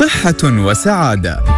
صحة وسعادة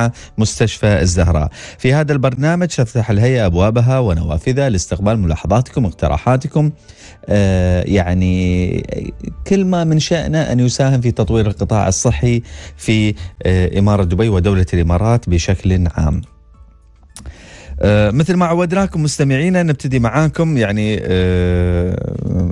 مستشفى الزهراء في هذا البرنامج تفتح الهيئة أبوابها ونوافذها لاستقبال ملاحظاتكم واقتراحاتكم آه، يعني كل ما من شأنه أن يساهم في تطوير القطاع الصحي في آه، إمارة دبي ودولة الإمارات بشكل عام آه، مثل ما عودناكم مستمعينا نبتدي معاكم يعني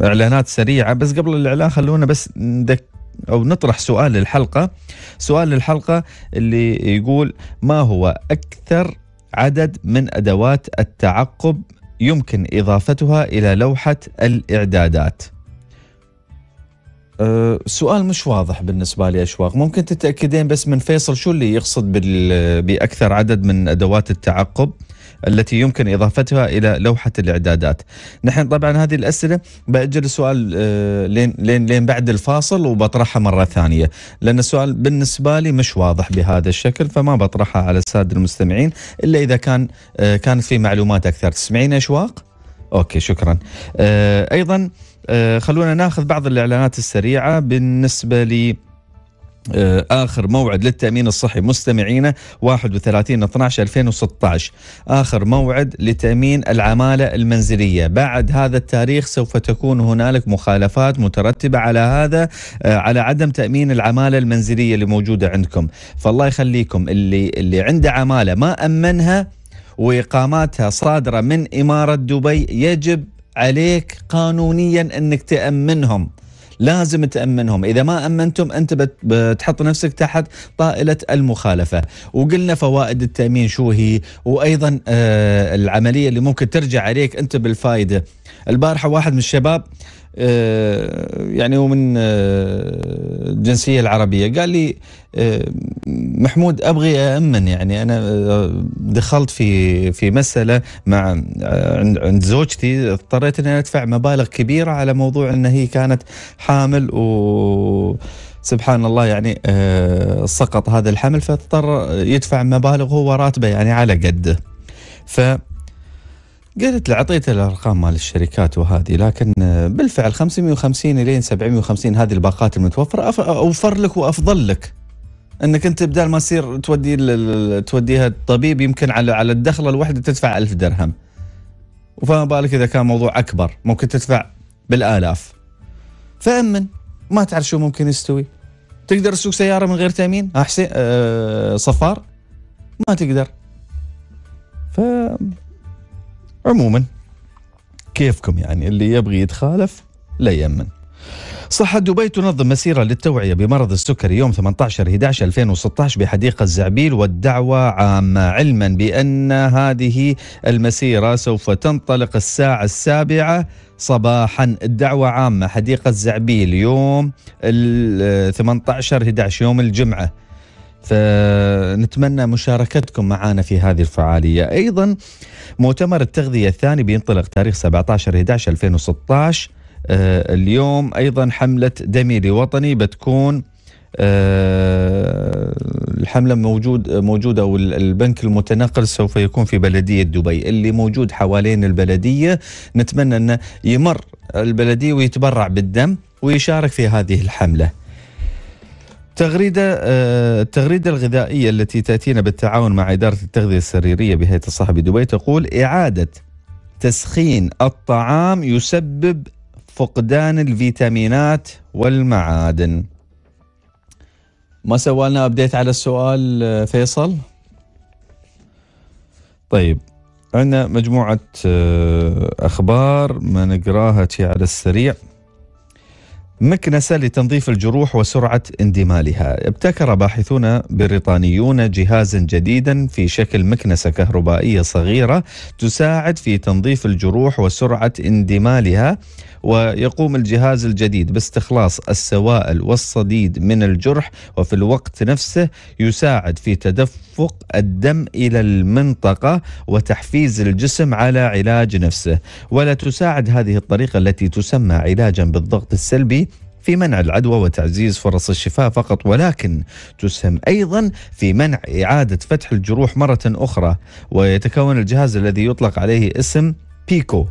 اعلانات سريعه بس قبل الاعلان خلونا بس نذكر او نطرح سؤال للحلقه سؤال للحلقه اللي يقول ما هو اكثر عدد من ادوات التعقب يمكن اضافتها الى لوحه الاعدادات أه، سؤال مش واضح بالنسبه لي اشواق ممكن تتاكدين بس من فيصل شو اللي يقصد باكثر عدد من ادوات التعقب التي يمكن اضافتها الى لوحه الاعدادات. نحن طبعا هذه الاسئله باجل السؤال آه، لين لين لين بعد الفاصل وبطرحها مره ثانيه، لان السؤال بالنسبه لي مش واضح بهذا الشكل فما بطرحها على الساده المستمعين الا اذا كان آه، كانت في معلومات اكثر، تسمعين اشواق؟ اوكي شكرا. آه، ايضا خلونا ناخذ بعض الاعلانات السريعه بالنسبه لي آه، آخر موعد للتأمين الصحي مستمعينا 31 12 2016 آخر موعد لتأمين العمالة المنزلية بعد هذا التاريخ سوف تكون هنالك مخالفات مترتبة على هذا آه، على عدم تأمين العمالة المنزلية اللي موجودة عندكم فالله يخليكم اللي اللي عنده عمالة ما أمنها وإقاماتها صادرة من إمارة دبي يجب عليك قانونيا أنك تأمنهم لازم تأمنهم إذا ما أمنتم أنت بتحط نفسك تحت طائلة المخالفة وقلنا فوائد التأمين شو هي وأيضا آه، العملية اللي ممكن ترجع عليك أنت بالفائدة البارحة واحد من الشباب آه، يعني هو من آه، الجنسية العربية قال لي آه، محمود أبغي أأمن يعني أنا دخلت في في مسألة مع عند زوجتي اضطريت أني أدفع مبالغ كبيرة على موضوع أن هي كانت حامل و سبحان الله يعني سقط هذا الحمل فاضطر يدفع مبالغ هو راتبه يعني على قده ف قلت له اعطيته الارقام مال الشركات وهذه لكن آه، بالفعل 550 الين 750 هذه الباقات المتوفره اوفر لك وافضل لك انك انت بدال ما تصير تودي توديها الطبيب يمكن على على الدخله الواحده تدفع ألف درهم وفما بالك اذا كان موضوع اكبر ممكن تدفع بالالاف فامن ما تعرف شو ممكن يستوي تقدر تسوق سياره من غير تامين حسين أه صفار ما تقدر ف عموما كيفكم يعني اللي يبغي يتخالف لا يمن صحة دبي تنظم مسيرة للتوعية بمرض السكري يوم 18/11/2016 بحديقة الزعبيل والدعوة عامة علما بأن هذه المسيرة سوف تنطلق الساعة السابعة صباحا الدعوة عامة حديقة الزعبيل يوم 18/11 يوم الجمعة فنتمنى مشاركتكم معنا في هذه الفعالية أيضا مؤتمر التغذية الثاني بينطلق تاريخ 17 11 2016 اليوم أيضا حملة دمي لوطني بتكون آه، الحملة موجود موجودة والبنك المتنقل سوف يكون في بلدية دبي اللي موجود حوالين البلدية نتمنى أنه يمر البلدية ويتبرع بالدم ويشارك في هذه الحملة التغريدة آه، التغريدة الغذائية التي تأتينا بالتعاون مع إدارة التغذية السريرية بهيئة الصحة بدبي تقول إعادة تسخين الطعام يسبب فقدان الفيتامينات والمعادن ما سوى لنا أبديت على السؤال آه، فيصل طيب عندنا مجموعة آه، أخبار ما نقراها على السريع مكنسة لتنظيف الجروح وسرعة اندمالها ابتكر باحثون بريطانيون جهازا جديدا في شكل مكنسة كهربائية صغيرة تساعد في تنظيف الجروح وسرعة اندمالها ويقوم الجهاز الجديد باستخلاص السوائل والصديد من الجرح وفي الوقت نفسه يساعد في تدفق الدم إلى المنطقة وتحفيز الجسم على علاج نفسه ولا تساعد هذه الطريقة التي تسمى علاجا بالضغط السلبي في منع العدوى وتعزيز فرص الشفاء فقط ولكن تسهم ايضا في منع اعاده فتح الجروح مره اخرى ويتكون الجهاز الذي يطلق عليه اسم بيكو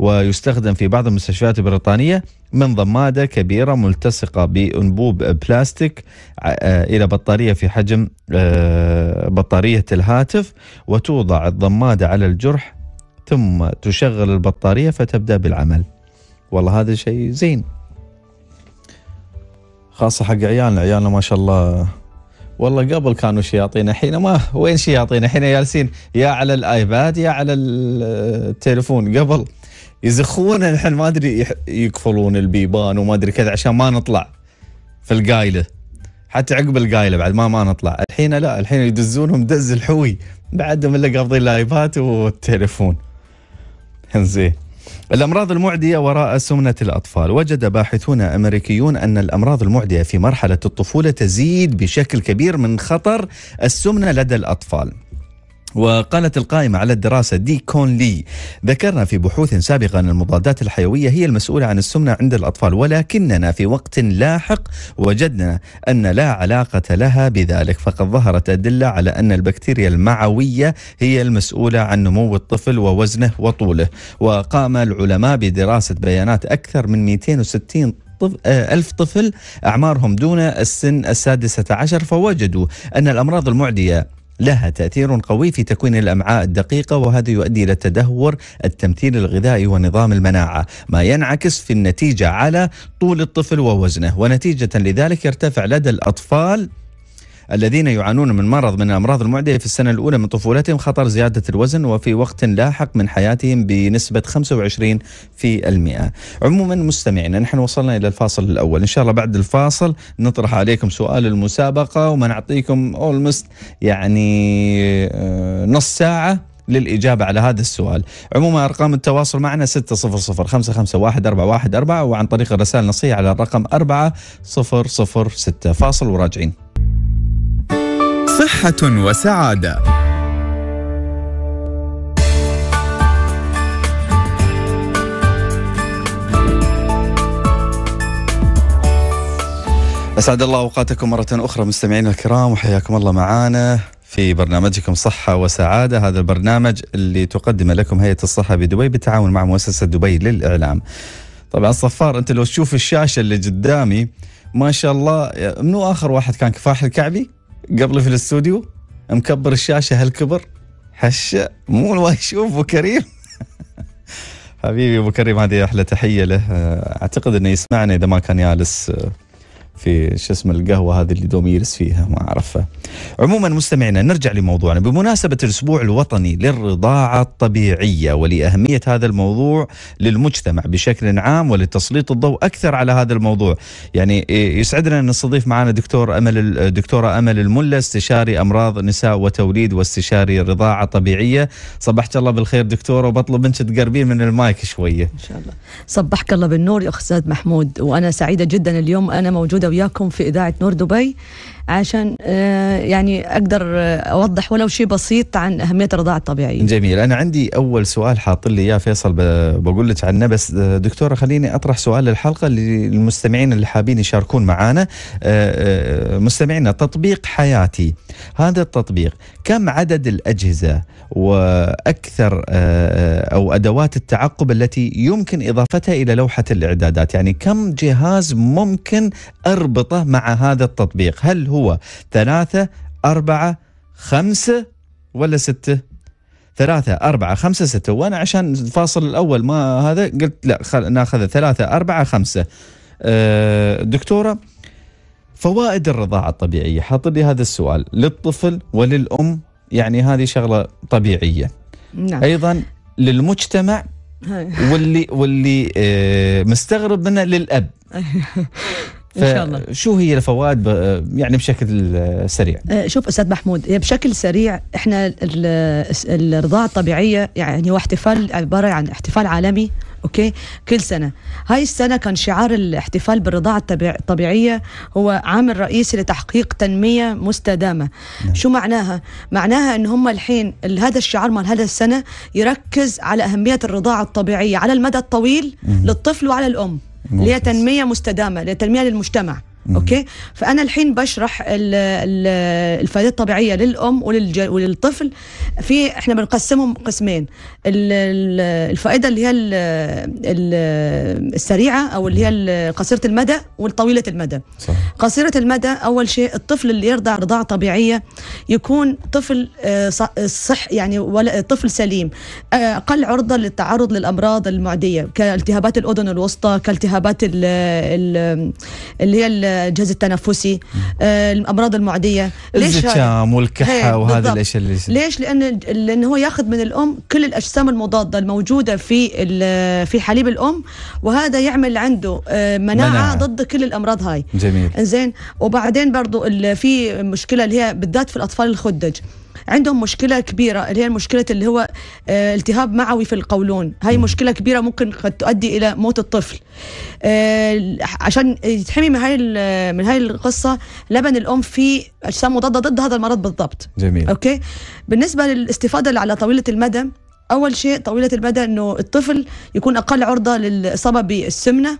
ويستخدم في بعض المستشفيات البريطانية من ضمادة كبيرة ملتصقة بأنبوب بلاستيك آه، إلى بطارية في حجم آه، بطارية الهاتف وتوضع الضمادة على الجرح ثم تشغل البطارية فتبدأ بالعمل والله هذا شيء زين خاصة حق عيالنا عيالنا ما شاء الله والله قبل كانوا شياطين الحين ما وين شياطين الحين جالسين يا على الايباد يا على آه، التليفون قبل يزخون الحين ما ادري يقفلون البيبان وما ادري كذا عشان ما نطلع في القايله حتى عقب القايله بعد ما ما نطلع الحين لا الحين يدزونهم دز الحوي بعدهم الا قابضين لايفات والتليفون زين الأمراض المعدية وراء سمنة الأطفال وجد باحثون أمريكيون أن الأمراض المعدية في مرحلة الطفولة تزيد بشكل كبير من خطر السمنة لدى الأطفال وقالت القائمة على الدراسة دي كون لي ذكرنا في بحوث سابقة أن المضادات الحيوية هي المسؤولة عن السمنة عند الأطفال ولكننا في وقت لاحق وجدنا أن لا علاقة لها بذلك فقد ظهرت أدلة على أن البكتيريا المعوية هي المسؤولة عن نمو الطفل ووزنه وطوله وقام العلماء بدراسة بيانات أكثر من 260 آه، ألف طفل أعمارهم دون السن السادسة عشر فوجدوا أن الأمراض المعدية لها تأثير قوي في تكوين الأمعاء الدقيقة وهذا يؤدي إلى تدهور التمثيل الغذائي ونظام المناعة ما ينعكس في النتيجة على طول الطفل ووزنه ونتيجة لذلك يرتفع لدى الأطفال الذين يعانون من مرض من الأمراض المعدية في السنة الأولى من طفولتهم خطر زيادة الوزن وفي وقت لاحق من حياتهم بنسبة 25 في المئة عموما مستمعينا نحن وصلنا إلى الفاصل الأول إن شاء الله بعد الفاصل نطرح عليكم سؤال المسابقة وما نعطيكم أولمست يعني آه، نص ساعة للإجابة على هذا السؤال عموما أرقام التواصل معنا 600 551 414 وعن طريق الرسائل النصية على الرقم 4006 فاصل وراجعين صحة وسعادة أسعد الله أوقاتكم مرة أخرى مستمعينا الكرام وحياكم الله معانا في برنامجكم صحة وسعادة هذا البرنامج اللي تقدمه لكم هيئة الصحة بدبي بالتعاون مع مؤسسة دبي للإعلام طبعا صفار أنت لو تشوف الشاشة اللي قدامي ما شاء الله منو آخر واحد كان كفاح الكعبي؟ قبل في الاستوديو مكبر الشاشه هالكبر حش مو الله يشوف ابو كريم حبيبي ابو كريم هذه احلى تحيه له اعتقد انه يسمعنا اذا ما كان يالس في شو اسمه القهوه هذه اللي دوم يجلس فيها ما اعرفها. عموما مستمعينا نرجع لموضوعنا بمناسبه الاسبوع الوطني للرضاعه الطبيعيه ولاهميه هذا الموضوع للمجتمع بشكل عام ولتسليط الضوء اكثر على هذا الموضوع. يعني يسعدنا ان نستضيف معنا دكتور امل الدكتوره امل الملا استشاري امراض نساء وتوليد واستشاري رضاعه طبيعيه. صبحت الله بالخير دكتوره وبطلب منك تقربين من المايك شويه. ان شاء الله. صبحك الله بالنور يا استاذ محمود وانا سعيده جدا اليوم انا موجوده وياكم في إذاعة نور دبي عشان آه، يعني اقدر اوضح ولو شيء بسيط عن اهميه الرضاعه الطبيعيه. جميل، انا عندي اول سؤال حاط لي اياه فيصل بقول لك عنه بس آه، دكتوره خليني اطرح سؤال للحلقه للمستمعين اللي حابين يشاركون معانا آه، مستمعينا تطبيق حياتي هذا التطبيق كم عدد الاجهزه واكثر او ادوات التعقب التي يمكن اضافتها الى لوحه الاعدادات، يعني كم جهاز ممكن اربطه مع هذا التطبيق؟ هل هو ثلاثة أربعة خمسة ولا ستة ثلاثة أربعة خمسة ستة وأنا عشان الفاصل الأول ما هذا قلت لا خل... ناخذ ثلاثة أربعة خمسة أه دكتورة فوائد الرضاعة الطبيعية حاط لي هذا السؤال للطفل وللأم يعني هذه شغلة طبيعية نعم. أيضا للمجتمع واللي واللي آه، مستغرب منه للأب ان شاء الله شو هي الفوائد يعني بشكل سريع أه، شوف استاذ محمود بشكل سريع احنا الرضاعه الطبيعيه يعني هو احتفال عباره عن احتفال عالمي اوكي كل سنه هاي السنه كان شعار الاحتفال بالرضاعه الطبيعيه هو عامل رئيسي لتحقيق تنميه مستدامه نعم. شو معناها معناها ان هم الحين هذا الشعار مال هذا السنه يركز على اهميه الرضاعه الطبيعيه على المدى الطويل مم. للطفل وعلى الام لتنميه مستدامه لتنميه للمجتمع مم. اوكي فانا الحين بشرح الفائده الطبيعيه للام وللطفل في احنا بنقسمهم قسمين الفائده اللي هي السريعه او اللي هي قصيره المدى والطويله المدى صح. قصيره المدى اول شيء الطفل اللي يرضع رضاعه طبيعيه يكون طفل آه، صح يعني طفل سليم آه، اقل عرضه للتعرض للامراض المعديه كالتهابات الاذن الوسطى كالتهابات اللي هي الجهاز التنفسي آه، الامراض المعديه ليش الزكام والكحه وهذا الاشياء اللي ليش لان لان هو ياخذ من الام كل الاجسام المضاده الموجوده في في حليب الام وهذا يعمل عنده آه، مناعه, مناعة. ضد كل الامراض هاي جميل زين وبعدين برضو في مشكله اللي هي بالذات في الاطفال الخدج عندهم مشكله كبيره اللي هي مشكله اللي هو آه، التهاب معوي في القولون هاي مشكله كبيره ممكن قد تؤدي الى موت الطفل آه، عشان يتحمي من هاي من هاي القصه لبن الام في اجسام مضاده ضد هذا المرض بالضبط جميل اوكي بالنسبه للاستفاده اللي على طويله المدى اول شيء طويله المدى انه الطفل يكون اقل عرضه للاصابه بالسمنه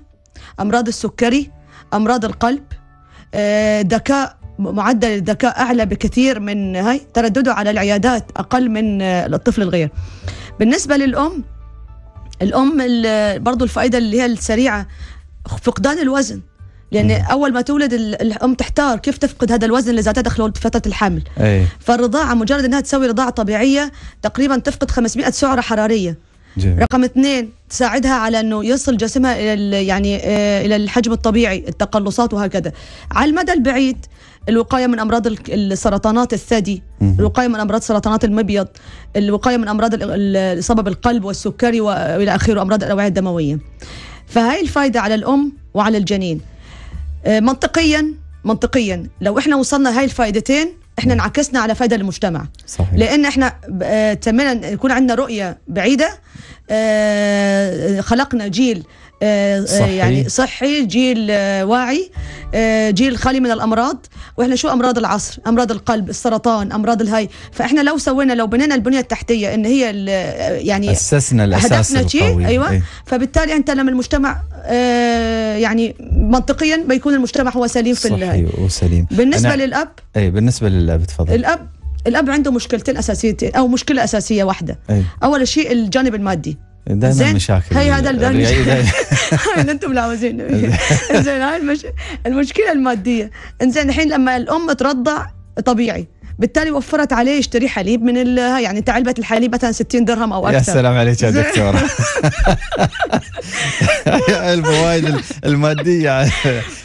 امراض السكري امراض القلب آه، ذكاء معدل الذكاء أعلى بكثير من هاي تردده على العيادات أقل من آه، الطفل الغير بالنسبة للأم الأم برضو الفائدة اللي هي السريعة فقدان الوزن لان يعني اول ما تولد الام تحتار كيف تفقد هذا الوزن اللي زادته خلال فتره الحمل أي. فالرضاعه مجرد انها تسوي رضاعه طبيعيه تقريبا تفقد 500 سعره حراريه جميل. رقم اثنين تساعدها على انه يصل جسمها الى يعني آه، الى الحجم الطبيعي التقلصات وهكذا على المدى البعيد الوقايه من امراض السرطانات الثدي الوقايه من امراض سرطانات المبيض الوقايه من امراض الاصابه بالقلب والسكري والى اخره امراض الاوعيه الدمويه فهاي الفائده على الام وعلى الجنين آه، منطقيا منطقيا لو احنا وصلنا هاي الفائدتين احنا انعكسنا على فائده المجتمع صحيح. لان احنا آه، تمنا يكون عندنا رؤيه بعيده آه، خلقنا جيل صحي. آه، آه، يعني صحي جيل آه، واعي جيل خالي من الامراض واحنا شو امراض العصر امراض القلب السرطان امراض الهاي فاحنا لو سوينا لو بنينا البنيه التحتيه ان هي يعني اسسنا الاساس هدفنا شيء إيه. ايوه إيه؟ فبالتالي انت لما المجتمع يعني منطقيا بيكون المجتمع هو سليم في صحي وسليم بالنسبه للاب اي بالنسبه للاب تفضل الاب الاب عنده مشكلتين اساسيتين او مشكله اساسيه واحده أي. اول شيء الجانب المادي دائما مشاكل هي هذا البلان انتم العوزين زين هاي المشكله الماديه انزين الحين لما الام ترضع طبيعي بالتالي وفرت عليه يشتري حليب من ال... يعني انت علبه الحليب مثلا 60 درهم او اكثر يا سلام عليك يا دكتوره الفوائد الماديه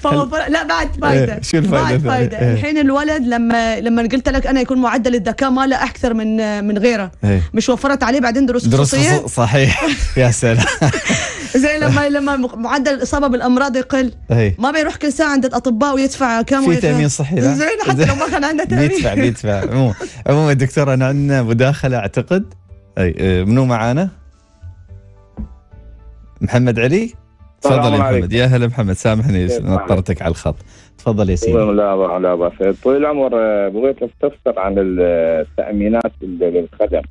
فوفر... لا بعد فايده شو الفائده؟ بعد فايده الحين الولد لما لما قلت لك انا يكون معدل الذكاء ماله اكثر من من غيره إيه. مش وفرت عليه بعدين دروس خصوصيه دروس صحيح يا سلام زي لما لما معدل الاصابه بالامراض يقل ما بيروح كل ساعه عند الاطباء ويدفع كم في تامين صحي زين حتى لو ما كان عندنا تامين بيدفع بيدفع عموما عموما دكتور انا عندنا مداخله اعتقد اي منو معانا؟ محمد علي؟ تفضل يا محمد يا هلا محمد سامحني إيه، نطرتك على الخط تفضل يا سيدي لا لا باس طويل العمر آه، بغيت استفسر عن التامينات للخدم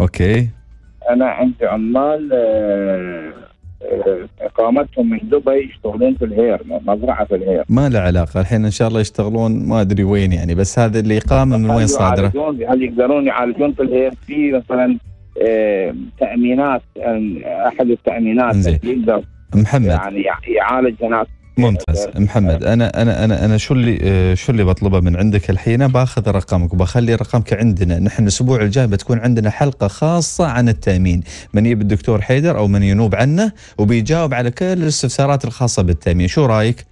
اوكي انا عندي عمال آه، اقامتهم من دبي يشتغلون في الهير مزرعه في الهير ما له علاقه الحين ان شاء الله يشتغلون ما ادري وين يعني بس هذا الاقامه من وين صادره؟ هل يقدرون يعالجون في الهير في مثلا تامينات احد التامينات يقدر محمد يعني يعالج هناك ممتاز أه، محمد انا انا انا انا شو اللي أه، شو اللي بطلبه من عندك الحين باخذ رقمك وبخلي رقمك عندنا نحن الاسبوع الجاي بتكون عندنا حلقه خاصه عن التامين من يب الدكتور حيدر او من ينوب عنه وبيجاوب على كل الاستفسارات الخاصه بالتامين شو رايك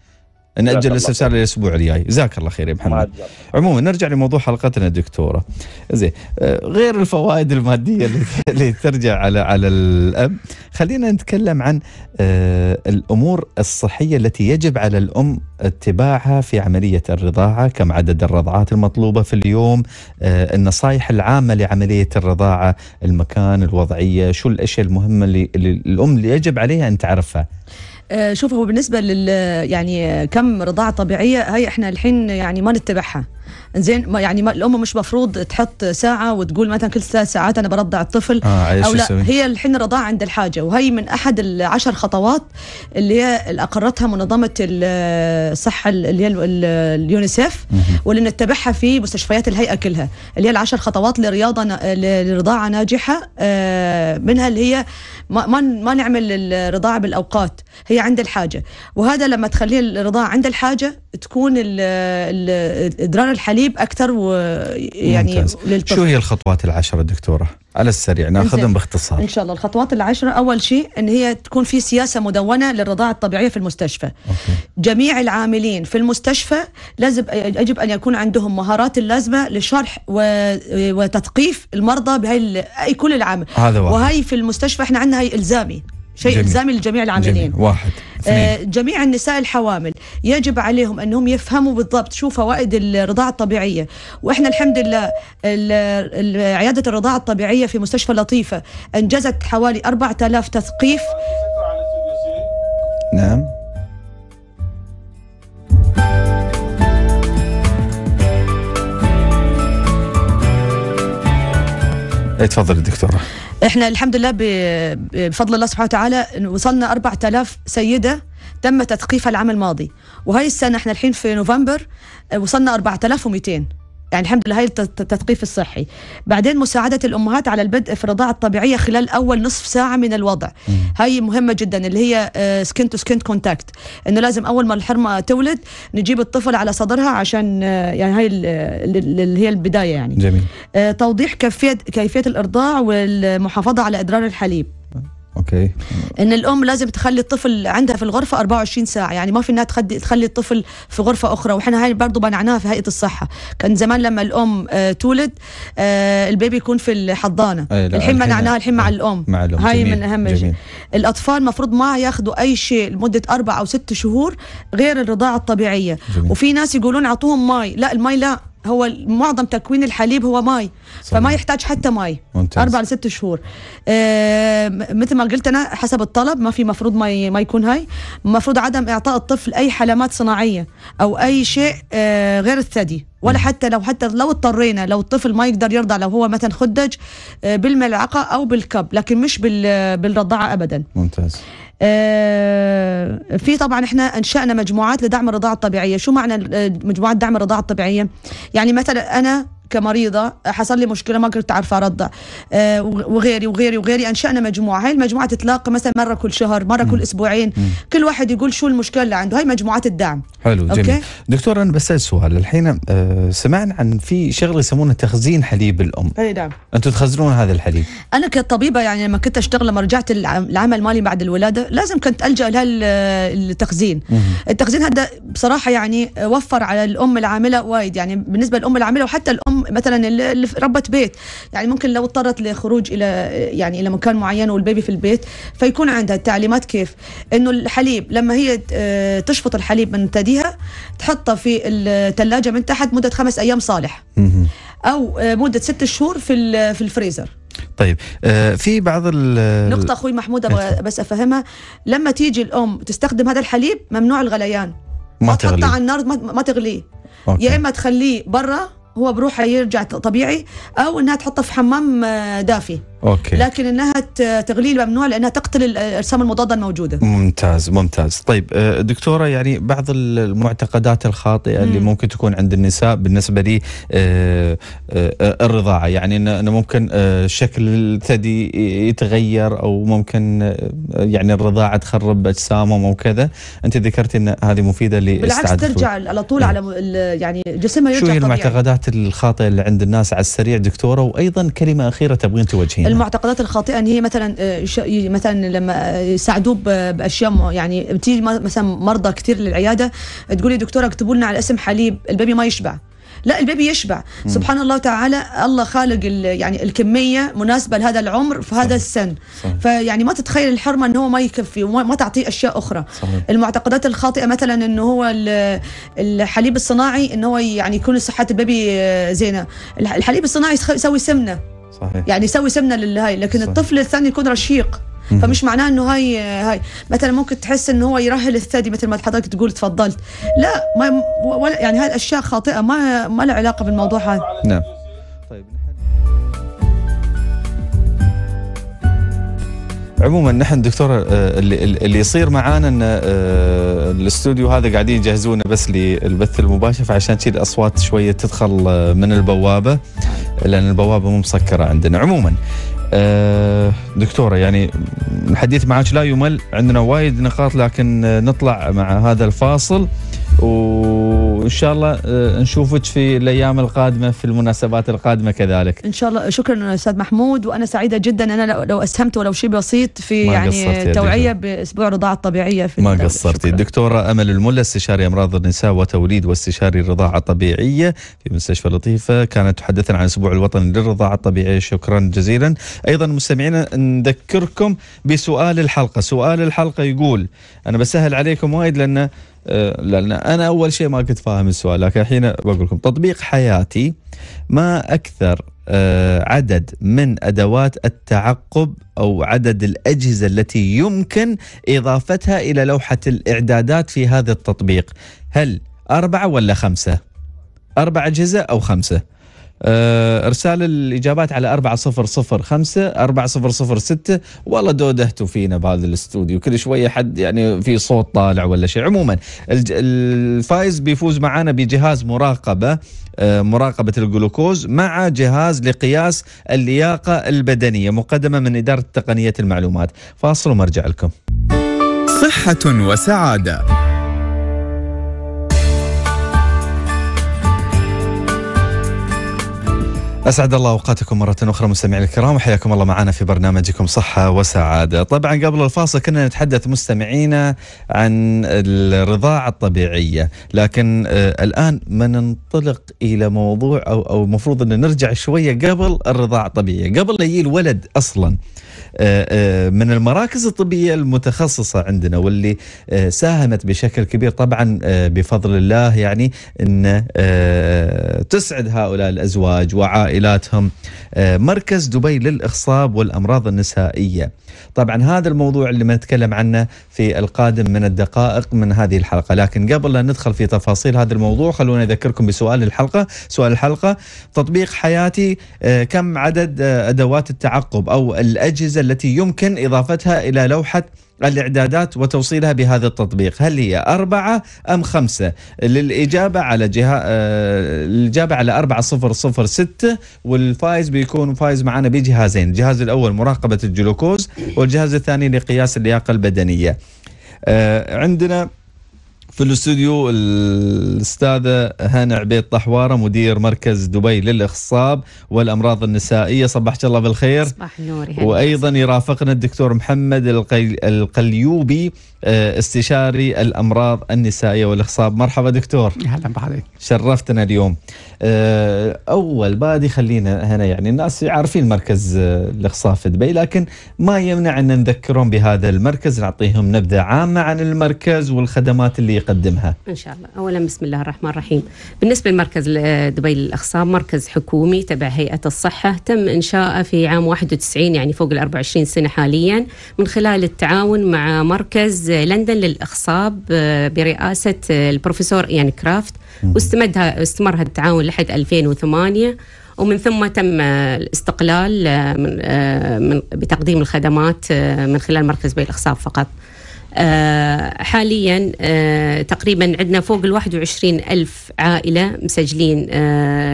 ناجل الاستفسار للاسبوع الجاي جزاك الله خير يا محمد عموما نرجع لموضوع حلقتنا دكتوره زين آه، غير الفوائد الماديه اللي ترجع على على الاب خلينا نتكلم عن آه، الامور الصحيه التي يجب على الام اتباعها في عمليه الرضاعه كم عدد الرضعات المطلوبه في اليوم آه، النصائح العامه لعمليه الرضاعه المكان الوضعيه شو الاشياء المهمه اللي الام اللي يجب عليها ان تعرفها آه، شوف هو بالنسبه لل يعني كم رضاعه طبيعيه هاي احنا الحين يعني ما نتبعها زين يعني الام مش مفروض تحط ساعه وتقول مثلا كل ثلاث ساعات انا برضع الطفل آه او لا سوي. هي الحين رضاعه عند الحاجه وهي من احد العشر خطوات اللي هي اللي اقرتها منظمه الصحه اللي هي اليونيسيف واللي نتبعها في مستشفيات الهيئه كلها اللي هي العشر خطوات لرياضه لرضاعه ناجحه آه، منها اللي هي ما ما نعمل الرضاعه بالاوقات هي عند الحاجه وهذا لما تخليه الرضاعه عند الحاجه تكون الادرار الحالي الحليب اكثر ويعني شو هي الخطوات العشره دكتوره؟ على السريع ناخذهم باختصار ان شاء الله الخطوات العشره اول شيء ان هي تكون في سياسه مدونه للرضاعه الطبيعيه في المستشفى أوكي. جميع العاملين في المستشفى لازم يجب ان يكون عندهم مهارات اللازمه لشرح وتثقيف المرضى بهي اي كل العامل هذا واحد. وهي في المستشفى احنا عندنا هي الزامي شيء جميل. الزامي لجميع العاملين جميل. واحد آه، جميع النساء الحوامل يجب عليهم أنهم يفهموا بالضبط شو فوائد الرضاعة الطبيعية وإحنا الحمد لله عيادة الرضاعة الطبيعية في مستشفى لطيفة أنجزت حوالي 4000 تثقيف نعم إيه، تفضل الدكتورة احنا الحمد لله بفضل الله سبحانه وتعالى وصلنا 4000 سيدة تم تثقيفها العام الماضي وهي السنة احنا الحين في نوفمبر وصلنا 4200 يعني الحمد لله هاي التثقيف الصحي بعدين مساعدة الأمهات على البدء في الرضاعة الطبيعية خلال أول نصف ساعة من الوضع م. هاي مهمة جدا اللي هي سكين تو سكين كونتاكت إنه لازم أول ما الحرمة تولد نجيب الطفل على صدرها عشان آه، يعني هاي اللي هي البداية يعني جميل. آه، توضيح كيفية كيفية الإرضاع والمحافظة على إدرار الحليب اوكي ان الام لازم تخلي الطفل عندها في الغرفه 24 ساعه يعني ما في انها تخلي, تخلي الطفل في غرفه اخرى واحنا هاي برضه بنعناها في هيئه الصحه كان زمان لما الام آه تولد آه البيبي يكون في الحضانه إيه، الحين منعناها الحين مع آه، الام مع الام هاي جميل. من اهم شيء الاطفال المفروض ما ياخذوا اي شيء لمده اربع او ست شهور غير الرضاعه الطبيعيه جميل. وفي ناس يقولون اعطوهم ماي لا الماي لا هو معظم تكوين الحليب هو ماي صحيح. فما يحتاج حتى ماي ممتاز. أربع لست شهور آه مثل ما قلت أنا حسب الطلب ما في مفروض ما, ما يكون هاي مفروض عدم إعطاء الطفل أي حلمات صناعية أو أي شيء آه غير الثدي ولا حتى لو حتى لو اضطرينا لو الطفل ما يقدر يرضع لو هو مثلا خدج آه، بالملعقه او بالكب لكن مش بالرضاعه ابدا ممتاز آه، في طبعا احنا انشانا مجموعات لدعم الرضاعه الطبيعيه شو معنى آه، مجموعات دعم الرضاعه الطبيعيه يعني مثلا انا كمريضه حصل لي مشكله ما كنت عارفه ارضع آه وغيري وغيري وغيري انشانا مجموعه هاي المجموعه تتلاقى مثلا مره كل شهر مره كل اسبوعين كل واحد يقول شو المشكله اللي عنده هاي مجموعات الدعم حلو جميل دكتور انا بسال سؤال الحين آه سمعنا عن في شغله يسمونه تخزين حليب الام اي نعم انتم تخزنون هذا الحليب انا كطبيبه يعني لما كنت اشتغل لما رجعت العمل مالي بعد الولاده لازم كنت الجا لهالتخزين التخزين هذا بصراحه يعني وفر على الام العامله وايد يعني بالنسبه للام العامله وحتى الام الام مثلا اللي ربت بيت يعني ممكن لو اضطرت لخروج الى يعني الى مكان معين والبيبي في البيت فيكون عندها التعليمات كيف انه الحليب لما هي آه، تشفط الحليب من ثديها تحطه في الثلاجه من تحت مده خمس ايام صالح او آه، مده ست شهور في في الفريزر طيب آه في بعض ال نقطة أخوي محمود أبغى إيه، بس أفهمها لما تيجي الأم تستخدم هذا الحليب ممنوع الغليان ما تغليه على النار ما تغليه يا إما تخليه برا هو بروحه يرجع طبيعي او انها تحطه في حمام آه، دافي أوكي. لكن انها تغليل ممنوع لانها تقتل الاجسام المضاده الموجوده ممتاز ممتاز طيب آه، دكتوره يعني بعض المعتقدات الخاطئه مم. اللي ممكن تكون عند النساء بالنسبه لي آه، آه، الرضاعه يعني انه ممكن شكل الثدي يتغير او ممكن يعني الرضاعه تخرب اجسامهم او كذا انت ذكرت ان هذه مفيده ل بالعكس ترجع على طول على يعني جسمها يرجع شو هي المعتقدات الخاطئه اللي عند الناس على السريع دكتوره وايضا كلمه اخيره تبغين توجهينها المعتقدات الخاطئه ان هي مثلا آه، مثلا لما آه، يساعدوه باشياء يعني بتيجي مثلا مرضى كثير للعياده تقول لي دكتوره اكتبوا لنا على اسم حليب البيبي ما يشبع لا البيبي يشبع م. سبحان الله تعالى الله خالق يعني الكميه مناسبه لهذا العمر في هذا صح. السن فيعني ما تتخيل الحرمه انه هو ما يكفي وما تعطيه اشياء اخرى صحيح. المعتقدات الخاطئه مثلا انه هو الحليب الصناعي انه هو يعني يكون صحه البيبي آه، زينه الحليب الصناعي يسوي سمنه صحيح يعني يسوي سمنه للهاي لكن صحيح. الطفل الثاني يكون رشيق فمش معناه انه هاي هاي مثلا ممكن تحس انه هو يرهل الثدي مثل ما حضرتك تقول تفضلت لا ما يعني هاي الاشياء خاطئه ما ما لها علاقه بالموضوع هذا نعم عموما نحن دكتور آه، اللي, اللي يصير معانا ان آه، الاستوديو هذا قاعدين يجهزونه بس للبث المباشر فعشان تشيل الاصوات شويه تدخل آه، من البوابه لان البوابه مو مسكره عندنا عموما دكتوره يعني الحديث معك لا يمل عندنا وايد نقاط لكن نطلع مع هذا الفاصل و وان شاء الله آه، نشوفك في الايام القادمه في المناسبات القادمه كذلك ان شاء الله شكرا استاذ محمود وانا سعيده جدا انا لو اسهمت ولو شيء بسيط في يعني توعيه باسبوع الرضاعه الطبيعيه في ما قصرتي الدكتوره امل الملا استشاري امراض النساء وتوليد واستشاري الرضاعه الطبيعيه في مستشفى لطيفه كانت تحدثنا عن الاسبوع الوطني للرضاعه الطبيعيه شكرا جزيلا ايضا مستمعينا نذكركم بسؤال الحلقه سؤال الحلقه يقول انا بسهل عليكم وايد لانه آه، لان انا اول شيء ما كنت فاهم السؤال لكن الحين بقول لكم تطبيق حياتي ما اكثر آه، عدد من ادوات التعقب او عدد الاجهزه التي يمكن اضافتها الى لوحه الاعدادات في هذا التطبيق هل اربعه ولا خمسه اربع اجهزه او خمسه آه، ارسال الاجابات على 4005 4006 والله دودهتوا فينا بهذا الاستوديو كل شويه حد يعني في صوت طالع ولا شيء عموما الفائز بيفوز معانا بجهاز مراقبه آه، مراقبة الجلوكوز مع جهاز لقياس اللياقة البدنية مقدمة من إدارة تقنية المعلومات فاصل ومرجع لكم صحة وسعادة أسعد الله أوقاتكم مرة أخرى مستمعينا الكرام وحياكم الله معنا في برنامجكم صحة وسعادة طبعا قبل الفاصل كنا نتحدث مستمعينا عن الرضاعة الطبيعية لكن آه الآن ما ننطلق إلى موضوع أو أو المفروض أن نرجع شوية قبل الرضاعة الطبيعية قبل لا يجي الولد أصلا آه، آه، من المراكز الطبيه المتخصصه عندنا واللي آه، ساهمت بشكل كبير طبعا بفضل الله يعني ان تسعد هؤلاء الازواج وعائلاتهم آه، مركز دبي للإخصاب والأمراض النسائية طبعا هذا الموضوع اللي بنتكلم عنه في القادم من الدقائق من هذه الحلقة لكن قبل لا ندخل في تفاصيل هذا الموضوع خلونا أذكركم بسؤال الحلقة سؤال الحلقة تطبيق حياتي آه، كم عدد آه، أدوات التعقب أو الأجهزة التي يمكن إضافتها إلى لوحة الإعدادات وتوصيلها بهذا التطبيق هل هي أربعة أم خمسة للإجابة على جهة آه، الإجابة على أربعة صفر صفر ستة والفائز بيكون فائز معنا بجهازين الجهاز الأول مراقبة الجلوكوز والجهاز الثاني لقياس اللياقة البدنية آه، عندنا في الاستوديو الاستاذه هانة عبيد طحواره مدير مركز دبي للاخصاب والامراض النسائيه صبحك الله بالخير صباح النور وايضا يرافقنا الدكتور محمد القليوبي آه، استشاري الامراض النسائيه والاخصاب مرحبا دكتور اهلا بحضرتك شرفتنا اليوم آه، اول بادي خلينا هنا يعني الناس عارفين مركز آه، الاخصاب في دبي لكن ما يمنع ان نذكرهم بهذا المركز نعطيهم نبذه عامه عن المركز والخدمات اللي يقدمها ان شاء الله اولا بسم الله الرحمن الرحيم بالنسبه لمركز دبي للاخصاب مركز حكومي تبع هيئه الصحه تم انشائه في عام 91 يعني فوق ال 24 سنه حاليا من خلال التعاون مع مركز لندن للاخصاب آه، برئاسه آه، البروفيسور ايان يعني كرافت واستمد استمر التعاون لحد 2008 ومن ثم تم الاستقلال آه، من بتقديم الخدمات من خلال مركز بي الاخصاب فقط. حاليا تقريبا عندنا فوق ال 21 ألف عائلة مسجلين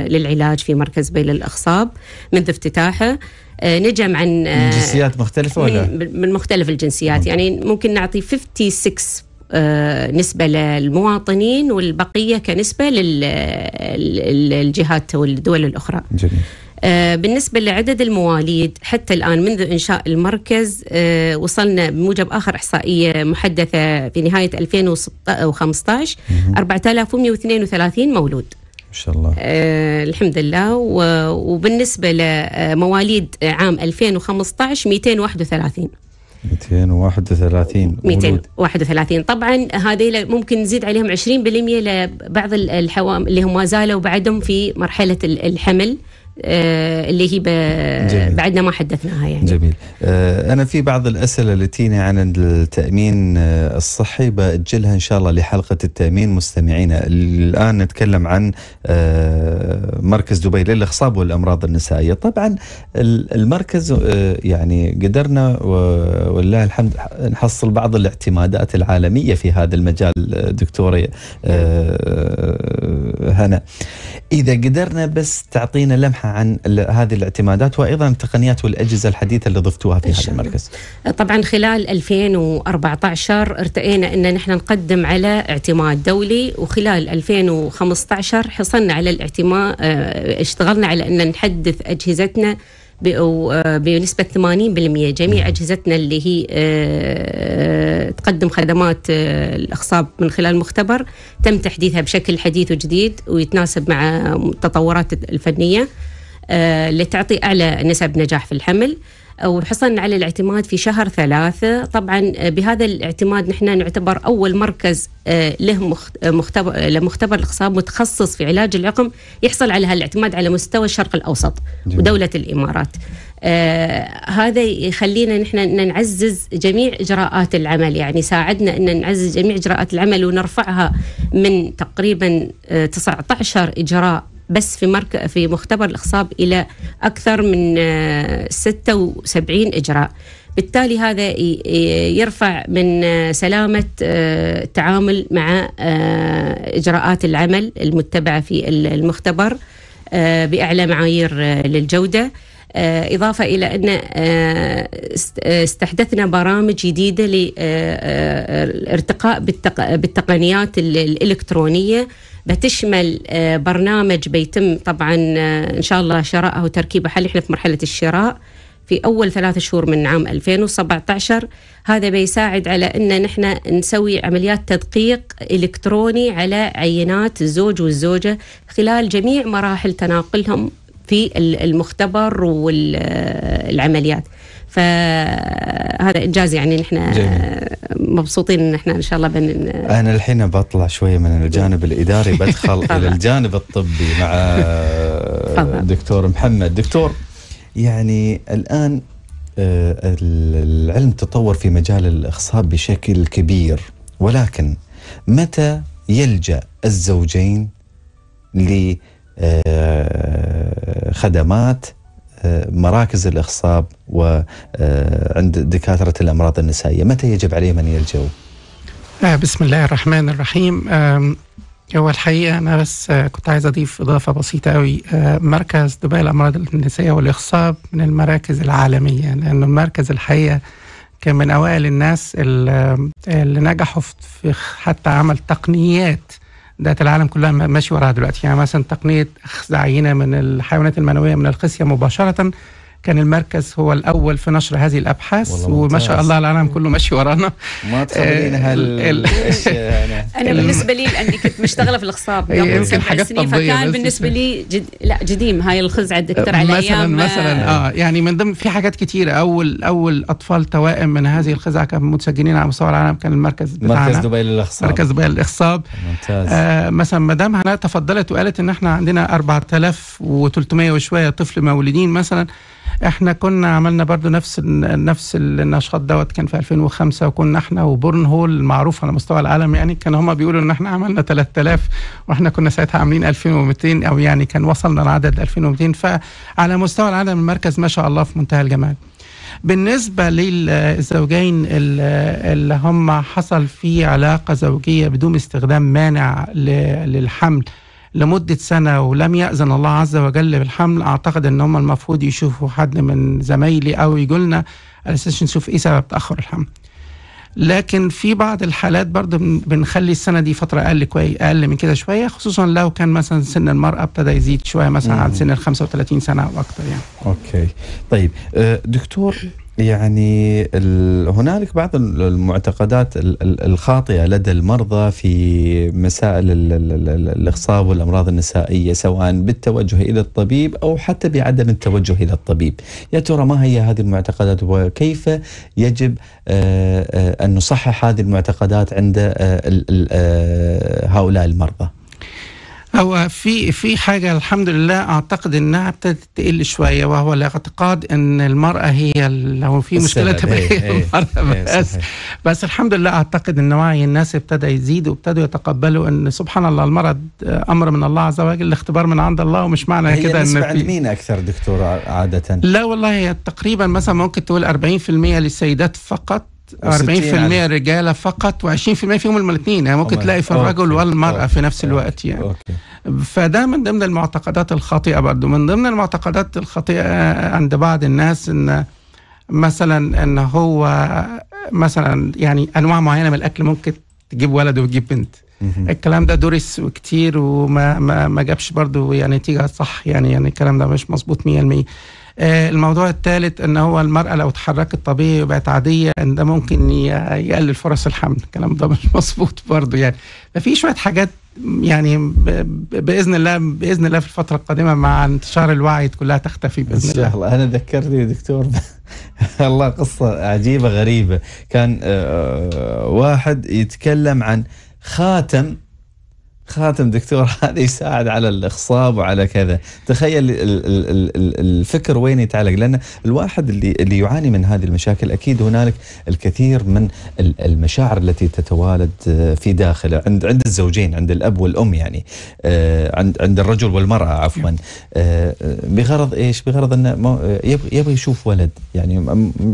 للعلاج في مركز بيل الأخصاب منذ افتتاحه آه، نجم عن آه، من جنسيات مختلفة ولا؟ من مختلف الجنسيات يعني ممكن نعطي 56 آه، نسبة للمواطنين والبقية كنسبة للجهات والدول الأخرى جميل. بالنسبة لعدد المواليد حتى الآن منذ إنشاء المركز وصلنا بموجب آخر إحصائية محدثة في نهاية 2015 4132 مولود ما شاء الله آه الحمد لله وبالنسبه لمواليد عام 2015 231 231 231 طبعا هذه ممكن نزيد عليهم 20% لبعض الحوام اللي هم ما زالوا بعدهم في مرحله الحمل آه، اللي هي بعدنا ما حدثناها يعني جميل آه، أنا في بعض الأسئلة اللي تيني عن التأمين آه، الصحي بأجلها إن شاء الله لحلقة التأمين مستمعينا الآن نتكلم عن مركز دبي للإخصاب والأمراض النسائية طبعا المركز يعني قدرنا والله الحمد نحصل بعض الاعتمادات العالمية في هذا المجال دكتورة هنا إذا قدرنا بس تعطينا لمحة عن هذه الاعتمادات وايضا التقنيات والاجهزه الحديثه اللي ضفتوها في هذا المركز. طبعا خلال 2014 ارتئينا ان نحن نقدم على اعتماد دولي وخلال 2015 حصلنا على الاعتماد آه، اشتغلنا على ان نحدث اجهزتنا آه، بنسبة 80% جميع نعم. أجهزتنا اللي هي آه، تقدم خدمات الأخصاب من خلال المختبر تم تحديثها بشكل حديث وجديد ويتناسب مع التطورات الفنية اللي آه، تعطي أعلى نسب نجاح في الحمل وحصلنا على الاعتماد في شهر ثلاثة طبعا آه، بهذا الاعتماد نحن نعتبر أول مركز آه، له مختبر لمختبر الاقتصاد متخصص في علاج العقم يحصل على هالاعتماد على مستوى الشرق الأوسط ودولة الإمارات آه هذا يخلينا نحن نعزز جميع إجراءات العمل يعني ساعدنا أن نعزز جميع إجراءات العمل ونرفعها من تقريبا 19 إجراء بس في مرك... في مختبر الاخصاب الى اكثر من 76 آه، اجراء بالتالي هذا يرفع من آه، سلامة التعامل آه، مع إجراءات العمل المتبعة في المختبر بأعلى معايير للجودة إضافة إلى أن استحدثنا برامج جديدة للارتقاء بالتقنيات الإلكترونية بتشمل آه، برنامج بيتم طبعا آه، ان شاء الله شراءه وتركيبه حاليا احنا في مرحله الشراء في اول ثلاثة شهور من عام 2017 هذا بيساعد على ان نحن نسوي عمليات تدقيق الكتروني على عينات الزوج والزوجه خلال جميع مراحل تناقلهم في المختبر والعمليات فهذا انجاز يعني نحن جميل. مبسوطين ان احنا ان شاء الله بن انا الحين بطلع شويه من الجانب الاداري بدخل الى الجانب الطبي مع الدكتور محمد دكتور يعني الان آه، العلم تطور في مجال الاخصاب بشكل كبير ولكن متى يلجا الزوجين لخدمات آه، مراكز الاخصاب وعند آه، دكاتره الامراض النسائيه متى يجب عليهم ان يلجوا آه، بسم الله الرحمن الرحيم هو الحقيقه انا بس آه، كنت عايز اضيف اضافه بسيطه قوي مركز دبي الامراض النسائيه والاخصاب من المراكز العالميه لانه المركز الحقيقه كان من اوائل الناس اللي نجحوا في حتى عمل تقنيات دات العالم كلها ماشي وراها دلوقتي يعني مثلا تقنيه اخذ عينه من الحيوانات المنويه من الخصيه مباشره كان المركز هو الاول في نشر هذه الابحاث وما شاء الله العالم كله ماشي ورانا ما تخبرينا هال يعني؟ انا بالنسبه لي لاني كنت مشتغله في الاخصاب إيه، قبل سبع سنين فكان بالنسبه لي جد لا جديم هاي الخزعه الدكتور على مثلا مثلا اه يعني من ضمن في حاجات كثيره اول اول اطفال توائم من هذه الخزعه كانوا متسجلين على مستوى العالم كان المركز بتاعنا مركز دبي للاخصاب مركز دبي للاخصاب ممتاز آه مثلا مدام هنا تفضلت وقالت ان احنا عندنا 4300 وشويه طفل مولدين مثلا احنا كنا عملنا برضو نفس نفس النشاط دوت كان في 2005 وكنا احنا وبورن هول معروف على مستوى العالم يعني كان هما بيقولوا ان احنا عملنا 3000 واحنا كنا ساعتها عاملين 2200 او يعني كان وصلنا لعدد 2200 فعلى مستوى العالم المركز ما شاء الله في منتهى الجمال بالنسبة للزوجين اللي هم حصل في علاقة زوجية بدون استخدام مانع للحمل لمدة سنة ولم يأذن الله عز وجل بالحمل أعتقد أن هم المفروض يشوفوا حد من زمايلي أو يجوا لنا على أساس نشوف إيه سبب تأخر الحمل لكن في بعض الحالات برضه بنخلي السنه دي فتره اقل كوي اقل من كده شويه خصوصا لو كان مثلا سن المراه ابتدى يزيد شويه مثلا عن سن ال 35 سنه او اكتر يعني. اوكي طيب آه، دكتور يعني هنالك بعض المعتقدات الخاطئه لدى المرضى في مسائل الاخصاب والامراض النسائيه سواء بالتوجه الى الطبيب او حتى بعدم التوجه الى الطبيب. يا ترى ما هي هذه المعتقدات وكيف يجب آه، آه، ان نصحح هذه المعتقدات عند آه، هؤلاء المرضى؟ هو في في حاجه الحمد لله اعتقد انها ابتدت تقل شويه وهو الاعتقاد ان المراه هي لو في مشكله تبقى إيه، هي إيه، المراه ايه بس بس الحمد لله اعتقد ان وعي الناس ابتدى يزيد وابتدوا يتقبلوا ان سبحان الله المرض امر من الله عز وجل الاختبار من عند الله ومش معنى كده ان في مين اكثر دكتور عاده لا والله هي تقريبا مثلا ممكن تقول 40% للسيدات فقط 40% رجاله فقط و20% فيهم الاثنين يعني ممكن تلاقي في الرجل والمراه في نفس الوقت يعني أوكي. فده من ضمن المعتقدات الخاطئه برضه من ضمن المعتقدات الخاطئه عند بعض الناس ان مثلا ان هو مثلا يعني انواع معينه من الاكل ممكن تجيب ولد وتجيب بنت الكلام ده درس كتير وما ما, ما جابش برضه يعني نتيجه صح يعني يعني الكلام ده مش مظبوط 100% آه، الموضوع الثالث ان هو المراه لو اتحركت طبيعي وبقت عاديه ان ده ممكن يقلل فرص الحمل الكلام ده مش مظبوط برضه يعني ففي شويه حاجات يعني باذن الله باذن الله في الفتره القادمه مع انتشار الوعي كلها تختفي باذن الله. ان شاء الله انا ذكرني دكتور الله قصه عجيبه غريبه كان آه، آه، واحد يتكلم عن خاتم خاتم دكتور هذا يساعد على الاخصاب وعلى كذا تخيل الفكر وين يتعلق لان الواحد اللي اللي يعاني من هذه المشاكل اكيد هنالك الكثير من المشاعر التي تتوالد آه، في داخله عند عند الزوجين عند الاب والام يعني آه، عند عند الرجل والمراه عفوا نعم. آه، بغرض ايش بغرض انه يبغى يبغى يشوف ولد يعني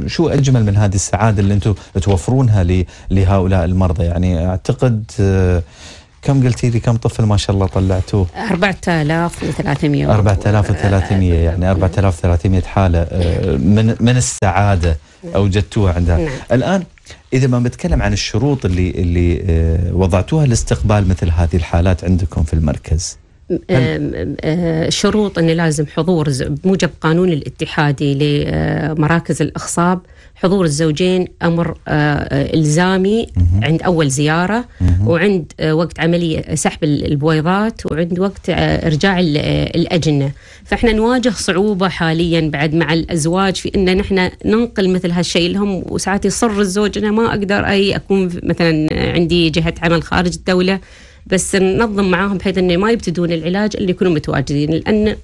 شو اجمل من هذه السعاده اللي انتم توفرونها لهؤلاء المرضى يعني اعتقد كم قلتي لي كم طفل ما شاء الله طلعتوه 4300 4300 يعني 4300 حاله آه، من من السعاده اوجدتوها عندها نعم. الان اذا ما بنتكلم عن الشروط اللي اللي آه، وضعتوها لاستقبال مثل هذه الحالات عندكم في المركز آه، شروط انه لازم حضور بموجب قانون الاتحادي لمراكز الاخصاب حضور الزوجين امر آه، آه، الزامي عند اول زياره وعند آه، وقت عمليه سحب البويضات وعند وقت ارجاع الاجنه فاحنا نواجه صعوبه حاليا بعد مع الازواج في ان نحن ننقل مثل هالشيء لهم وساعات يصر الزوج انا ما اقدر اي اكون مثلا عندي جهه عمل خارج الدوله بس ننظم معاهم بحيث انه ما يبتدون العلاج اللي يكونوا متواجدين لان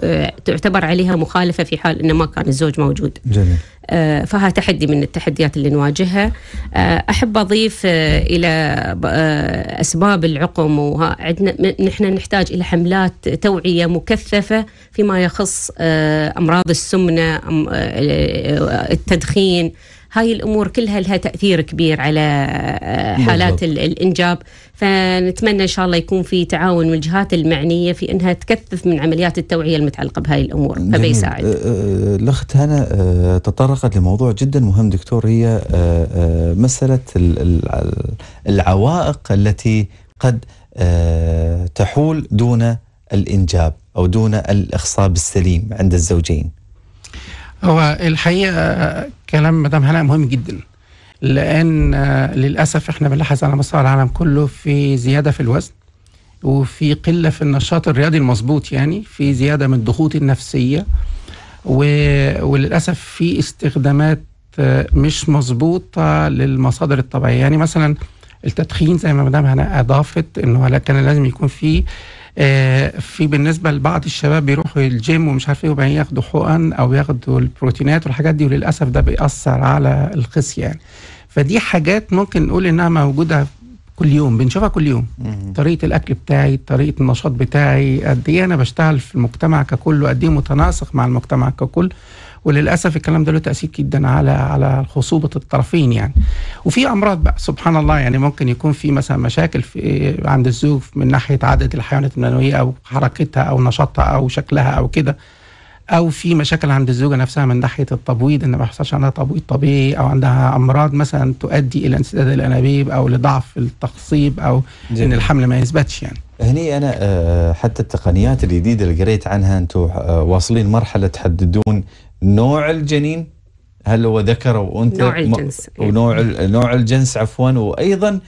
آه، تعتبر عليها مخالفة في حال أنه ما كان الزوج موجود جميل. آه، فها تحدي من التحديات اللي نواجهها آه، أحب أضيف إلى أسباب العقم وعندنا نحن نحتاج إلى حملات توعية مكثفة فيما يخص أمراض السمنة التدخين هاي الامور كلها لها تاثير كبير على آه، حالات بالضبط. الانجاب فنتمنى ان شاء الله يكون في تعاون من الجهات المعنيه في انها تكثف من عمليات التوعيه المتعلقه بهاي الامور فبيساعد آه، آه، الاخت هنا تطرقت لموضوع جدا مهم دكتور هي مساله العوائق التي قد تحول دون الانجاب او دون الاخصاب السليم عند الزوجين هو الحقيقه كلام مدام هناء مهم جدا لان للاسف احنا بنلاحظ على مستوى العالم كله في زياده في الوزن وفي قله في النشاط الرياضي المظبوط يعني في زياده من الضغوط النفسيه و... وللاسف في استخدامات مش مظبوطه للمصادر الطبيعيه يعني مثلا التدخين زي ما مدام هنا اضافت انه كان لازم يكون فيه آه، في بالنسبه لبعض الشباب بيروحوا الجيم ومش عارف ايه وبعدين ياخدوا حقن او ياخدوا البروتينات والحاجات دي وللاسف ده بيأثر على الخصية يعني فدي حاجات ممكن نقول انها موجوده كل يوم بنشوفها كل يوم طريقه الاكل بتاعي طريقه النشاط بتاعي قد ايه انا بشتغل في المجتمع ككل وقد ايه متناسق مع المجتمع ككل وللاسف الكلام ده له تاثير جدا على على خصوبه الطرفين يعني وفي امراض بقى سبحان الله يعني ممكن يكون في مثلا مشاكل في عند الزوج من ناحيه عدد الحيوانات المنويه او حركتها او نشاطها او شكلها او كده او في مشاكل عند الزوجه نفسها من ناحيه التبويض ان ما يحصلش عندها تبويض طبيعي او عندها امراض مثلا تؤدي الى انسداد الانابيب او لضعف التخصيب او جميل. ان الحمل ما يثبتش يعني هني انا آه، حتى التقنيات الجديده اللي قريت عنها انتم آه، واصلين مرحله تحددون نوع الجنين هل هو ذكر او انثى نوع الجنس يعني. ونوع نوع الجنس عفوا وايضا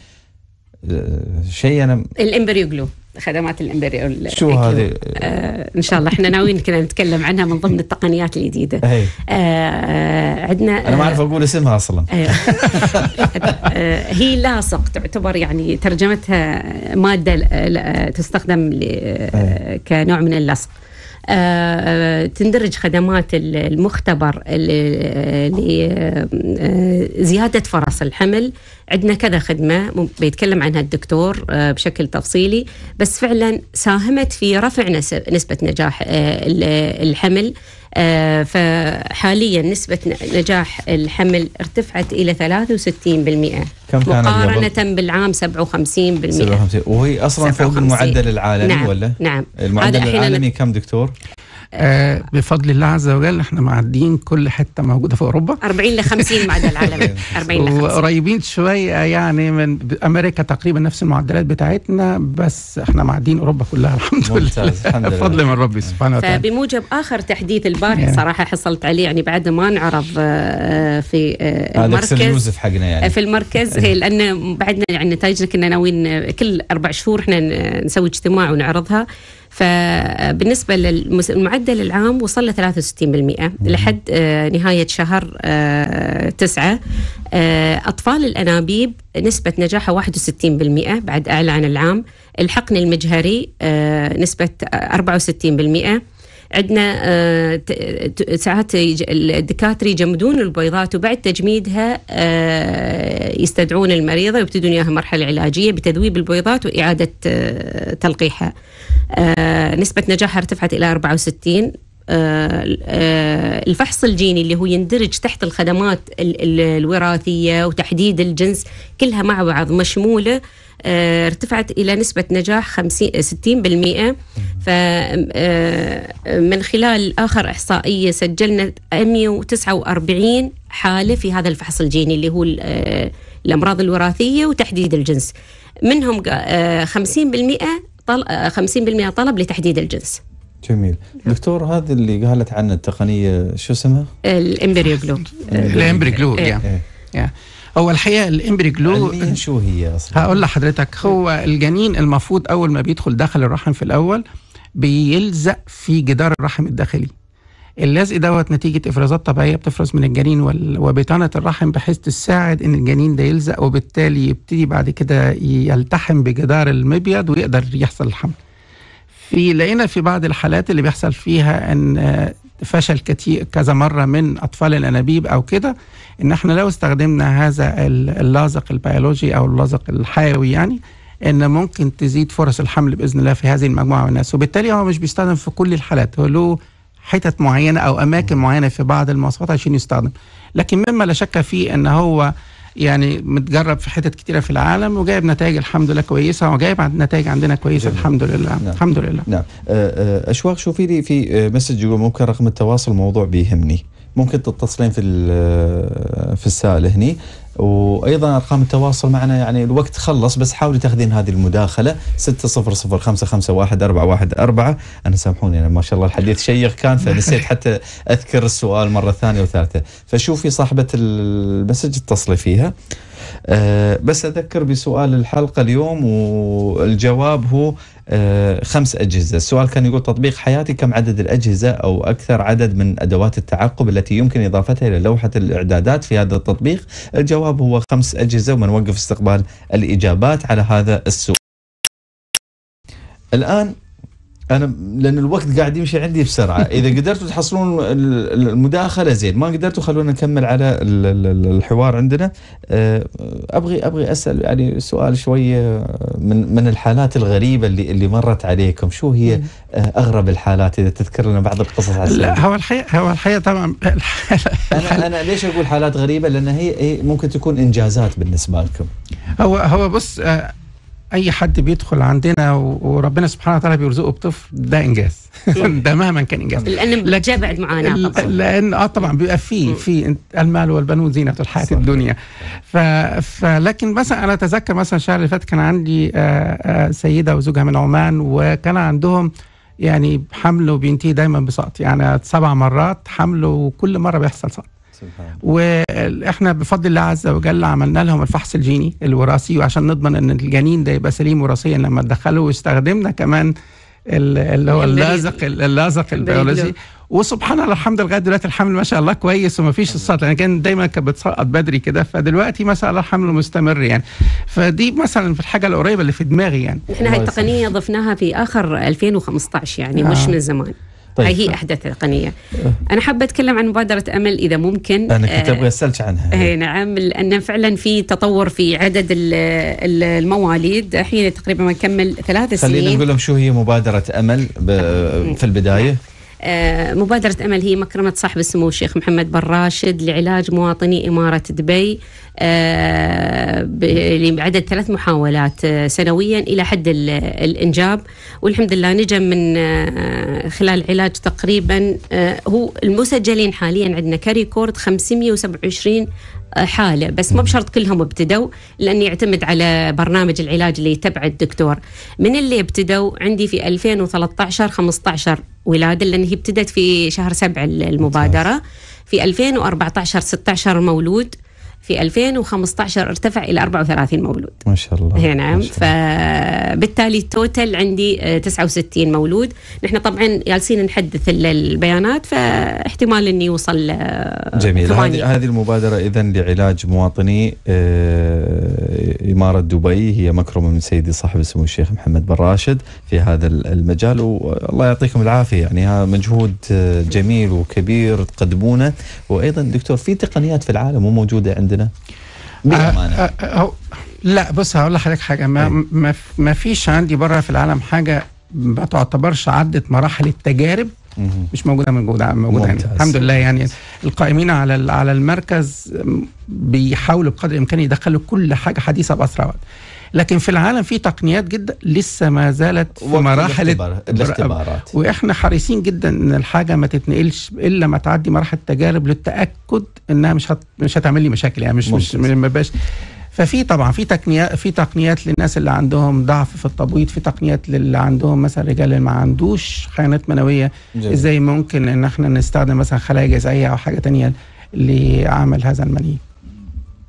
آه، شيء انا الامبريوجلو خدمات الامبريو شو هذه؟ آه ان شاء الله احنا ناويين كذا نتكلم عنها من ضمن التقنيات الجديده. آه آه عندنا انا ما اعرف اقول اسمها اصلا. آه, آه، هي لاصق تعتبر يعني ترجمتها ماده تستخدم كنوع من اللصق. آه، آه، تندرج خدمات المختبر لزيادة آه، فرص الحمل عندنا كذا خدمة بيتكلم عنها الدكتور بشكل تفصيلي بس فعلا ساهمت في رفع نسبة نجاح الحمل آه، فحاليا نسبة نجاح الحمل ارتفعت إلى 63% مقارنة بالعام 57% 57 وهي أصلا فوق المعدل العالمي نعم ولا؟ نعم المعدل العالمي كم دكتور؟ آه بفضل الله عز وجل احنا معديين كل حته موجوده في اوروبا 40 ل 50 معدل عالمي 40 ل 50 وقريبين شويه يعني من امريكا تقريبا نفس المعدلات بتاعتنا بس احنا معديين اوروبا كلها الحمد لله الحمد لله بفضل من ربي سبحانه وتعالى فبموجب اخر تحديث البارح نعم. صراحه حصلت عليه يعني بعد ما نعرض آه، في آه، المركز حقنا يعني في المركز لان بعدنا يعني نتائجنا كنا ناويين كل اربع شهور احنا نسوي اجتماع ونعرضها فبالنسبة للمعدل العام وصل ل 63% لحد آه، نهاية شهر آه، تسعة آه، أطفال الأنابيب نسبة نجاحها 61% بعد إعلان العام الحقن المجهري نسبة 64% عندنا ساعات الدكاتره يجمدون البويضات وبعد تجميدها يستدعون المريضه ويبتدون اياها مرحله علاجيه بتذويب البويضات واعاده تلقيحها. آه، نسبة نجاحها ارتفعت إلى 64 آه، آه، الفحص الجيني اللي هو يندرج تحت الخدمات الوراثية وتحديد الجنس كلها مع بعض مشمولة ارتفعت إلى نسبة نجاح 50 60% فمن خلال آخر إحصائية سجلنا 149 حالة في هذا الفحص الجيني اللي هو الأمراض الوراثية وتحديد الجنس منهم 50% طل... 50% آه، طلب لتحديد الجنس جميل دكتور هذا اللي قالت عن التقنيه شو اسمها الامبريو جلو إيه. يا هو إيه. الحقيقه الامبري جلو شو هي اصلا هقول لحضرتك هو الجنين المفروض اول ما بيدخل داخل الرحم في الاول بيلزق في جدار الرحم الداخلي اللزق دوت نتيجه افرازات طبيعيه بتفرز من الجنين وبطانه الرحم بحيث تساعد ان الجنين ده يلزق وبالتالي يبتدي بعد كده يلتحم بجدار المبيض ويقدر يحصل الحمل. في لقينا في بعض الحالات اللي بيحصل فيها ان آه، فشل كتير كذا مره من اطفال الانابيب او كده ان احنا لو استخدمنا هذا اللاصق البيولوجي او اللاصق الحيوي يعني ان ممكن تزيد فرص الحمل باذن الله في هذه المجموعه من الناس وبالتالي هو مش بيستخدم في كل الحالات هو له حتت معينه او اماكن معينه في بعض المواصفات عشان يستخدم لكن مما لا شك فيه ان هو يعني متجرب في حتت كتيره في العالم وجايب نتائج الحمد لله كويسه وجايب نتائج عندنا كويسه جميل. الحمد لله نعم. الحمد لله نعم آه، آه، اشواق شوفي لي في آه، مسج يقول ممكن رقم التواصل موضوع بيهمني ممكن تتصلين في في السائل هني وايضا ارقام التواصل معنا يعني الوقت خلص بس حاولي تاخذين هذه المداخله 600551 انا سامحوني انا ما شاء الله الحديث شيق كان فنسيت حتى اذكر السؤال مره ثانيه وثالثه فشوفي صاحبه المسج اتصلي فيها أه بس اذكر بسؤال الحلقه اليوم والجواب هو آه، خمس أجهزة السؤال كان يقول تطبيق حياتي كم عدد الأجهزة أو أكثر عدد من أدوات التعقب التي يمكن إضافتها إلى لوحة الإعدادات في هذا التطبيق الجواب هو خمس أجهزة ومنوقف استقبال الإجابات على هذا السؤال الآن انا لان الوقت قاعد يمشي عندي بسرعه اذا قدرتوا تحصلون المداخله زين ما قدرتوا خلونا نكمل على الحوار عندنا آه، ابغي ابغي اسال يعني سؤال شويه آه، من من الحالات الغريبه اللي اللي مرت عليكم شو هي آه، اغرب الحالات اذا تذكر لنا بعض القصص على لا هو الحقيقه هو الحقيقه طبعا انا انا ليش اقول حالات غريبه لان هي ممكن تكون انجازات بالنسبه لكم هو هو بص اي حد بيدخل عندنا وربنا سبحانه وتعالى بيرزقه بطفل ده انجاز ده مهما كان انجاز لان بتجابعد معانا لان اه طبعا بيبقى في في المال والبنون زينه الحياه الدنيا ف... فلكن مثلا انا اتذكر مثلا الشهر اللي فات كان عندي آه، آه، سيده وزوجها من عمان وكان عندهم يعني حمله بينتهي دايما بسقط يعني سبع مرات حمله وكل مره بيحصل سقط واحنا بفضل الله عز وجل عملنا لهم الفحص الجيني الوراثي وعشان نضمن ان الجنين ده يبقى سليم وراثيا لما تدخله واستخدمنا كمان اللي هو اللازق اللازق البيولوجي وسبحان الله الحمد لله لغايه دلوقتي الحمل ما شاء الله كويس وما فيش السقط يعني كان دايما كانت بتسقط بدري كده فدلوقتي ما شاء الله الحمل مستمر يعني فدي مثلا في الحاجه القريبه اللي في دماغي يعني احنا هاي التقنيه ضفناها في اخر 2015 يعني آه. مش من زمان طيب. هاي هي احدث تقنيه أه. انا حابه اتكلم عن مبادره امل اذا ممكن انا كنت آه، ابغى اسالك عنها اي نعم لان فعلا في تطور في عدد المواليد الحين تقريبا ما كمل ثلاث سنين خلينا نقول لهم شو هي مبادره امل نعم. في البدايه نعم. آه، مبادرة أمل هي مكرمة صاحب السمو الشيخ محمد بن راشد لعلاج مواطني إمارة دبي آه، بعدد ثلاث محاولات آه، سنويا إلى حد الإنجاب والحمد لله نجم من خلال علاج تقريبا هو المسجلين حاليا عندنا كريكورد 527 حاله بس مو بشرط كلهم ابتدوا لان يعتمد على برنامج العلاج اللي يتبعه الدكتور من اللي ابتدوا عندي في 2013 15 ولاده لان هي ابتدت في شهر سبعة المبادره في 2014 16 مولود في 2015 ارتفع الى 34 مولود ما شاء الله إيه نعم فبالتالي التوتل عندي 69 آه، مولود نحن طبعا جالسين نحدث البيانات فاحتمال اني يوصل آه، جميل هذه هذه المبادره اذا لعلاج مواطني آه، اماره دبي هي مكرمه من سيدي صاحب السمو الشيخ محمد بن راشد في هذا المجال والله يعطيكم العافيه يعني هذا مجهود جميل وكبير تقدمونه وايضا دكتور في تقنيات في العالم مو موجوده عند عندنا؟ أه، أه، لا بص هقول لحضرتك حاجه ما طيب. ما, ما فيش عندي بره في العالم حاجه ما تعتبرش عدت مراحل التجارب مش موجوده موجوده موجوده يعني الحمد لله يعني القائمين على على المركز بيحاولوا بقدر الامكان يدخلوا كل حاجه حديثه باسرع وقت لكن في العالم في تقنيات جدا لسه ما زالت في مراحل الاختبارات واحنا حريصين جدا ان الحاجه ما تتنقلش الا ما تعدي مراحل التجارب للتاكد انها مش هت... مش هتعمل لي مشاكل يعني مش ممكن. مش ما بقاش ففي طبعا في تقنيات في تقنيات للناس اللي عندهم ضعف في التبويض في تقنيات للي عندهم مثلا رجال اللي ما عندوش خيانات منويه جميل. ازاي ممكن ان احنا نستخدم مثلا خلايا جذعيه او حاجه تانية لعمل هذا المني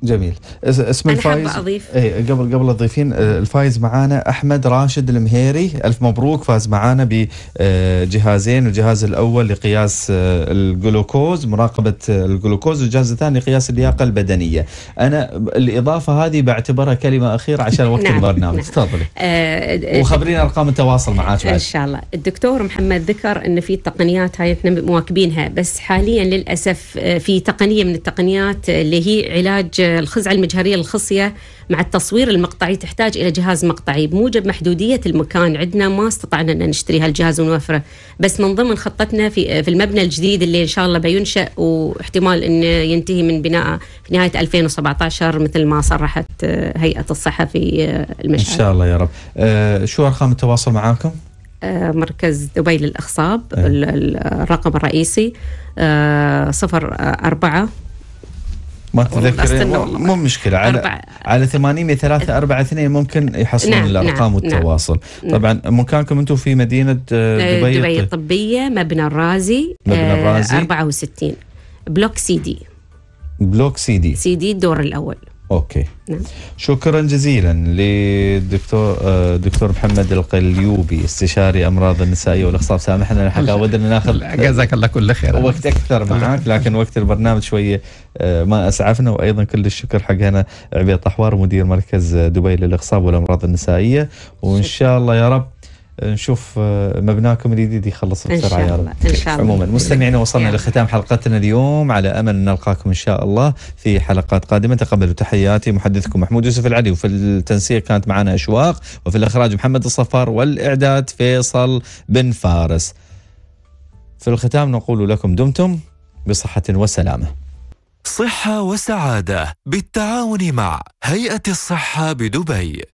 جميل اسم الفايز حابة أضيف. اي قبل قبل تضيفين آه، الفايز معانا احمد راشد المهيري الف مبروك فاز معانا بجهازين آه، الجهاز الاول لقياس آه، الجلوكوز مراقبه الجلوكوز والجهاز الثاني لقياس اللياقه البدنيه انا الاضافه هذه بعتبرها كلمه اخيره عشان وقت نعم، البرنامج نعم. تفضلي وخبرينا ارقام التواصل معك ان شاء الله الدكتور محمد ذكر ان في تقنيات هاي احنا مواكبينها بس حاليا للاسف في تقنيه من التقنيات اللي هي علاج الخزعة المجهرية الخصية مع التصوير المقطعي تحتاج إلى جهاز مقطعي بموجب محدودية المكان عندنا ما استطعنا أن نشتري هالجهاز ونوفره بس من ضمن خطتنا في, في المبنى الجديد اللي إن شاء الله بينشأ واحتمال أن ينتهي من بناء في نهاية 2017 مثل ما صرحت آه، هيئة الصحة في آه، المشهد إن شاء الله يا رب أه شو أرقام التواصل معاكم؟ آه، مركز دبي للإخصاب إيه. الرقم الرئيسي صفر أربعة ما تتذكرين مو مشكله على أربعة. على 800 3 4 2 ممكن يحصلون نعم, نعم، الارقام نعم. والتواصل نعم طبعا مكانكم انتم في مدينه آه، آه، دبي دبي طيب. الطبيه مبنى الرازي مبنى آه، الرازي 64 بلوك سي دي بلوك سي دي سي دي الدور الاول اوكي نعم. شكرا جزيلا للدكتور آه، دكتور محمد القليوبي استشاري امراض النسائيه والاخصاب سامحنا الحقيقه ودنا ناخذ جزاك الله كل خير وقت اكثر معك لكن وقت البرنامج شويه آه، ما اسعفنا وايضا كل الشكر حق هنا عبيد طحوار مدير مركز دبي للاخصاب والامراض النسائيه وان شاء الله يا رب نشوف آه، مبناكم الجديد يخلص بسرعه يا رب ان شاء الله عموما مستمعينا وصلنا يعني. لختام حلقتنا اليوم على امل ان نلقاكم ان شاء الله في حلقات قادمه تقبلوا تحياتي محدثكم محمود يوسف العلي وفي التنسيق كانت معنا اشواق وفي الاخراج محمد الصفار والاعداد فيصل بن فارس في الختام نقول لكم دمتم بصحه وسلامه صحه وسعاده بالتعاون مع هيئه الصحه بدبي